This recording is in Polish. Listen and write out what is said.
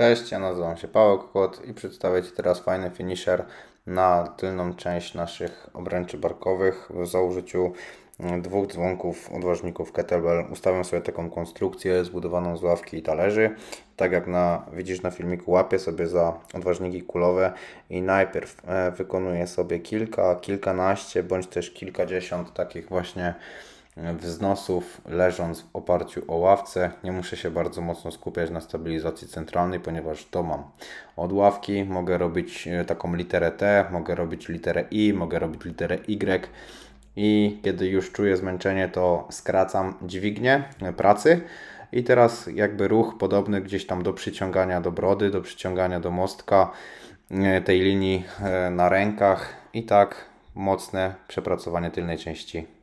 Cześć, ja nazywam się Paweł Kłot i przedstawię Ci teraz fajny finisher na tylną część naszych obręczy barkowych w założyciu mm, dwóch dzwonków odważników kettlebell. Ustawiam sobie taką konstrukcję zbudowaną z ławki i talerzy. Tak jak na, widzisz na filmiku, łapię sobie za odważniki kulowe i najpierw e, wykonuję sobie kilka, kilkanaście bądź też kilkadziesiąt takich właśnie wznosów, leżąc w oparciu o ławce. Nie muszę się bardzo mocno skupiać na stabilizacji centralnej, ponieważ to mam od ławki. Mogę robić e, taką literę T, mogę robić literę I, mogę robić literę Y. I kiedy już czuję zmęczenie, to skracam dźwignię e, pracy. I teraz jakby ruch podobny gdzieś tam do przyciągania do brody, do przyciągania do mostka e, tej linii na rękach i tak mocne przepracowanie tylnej części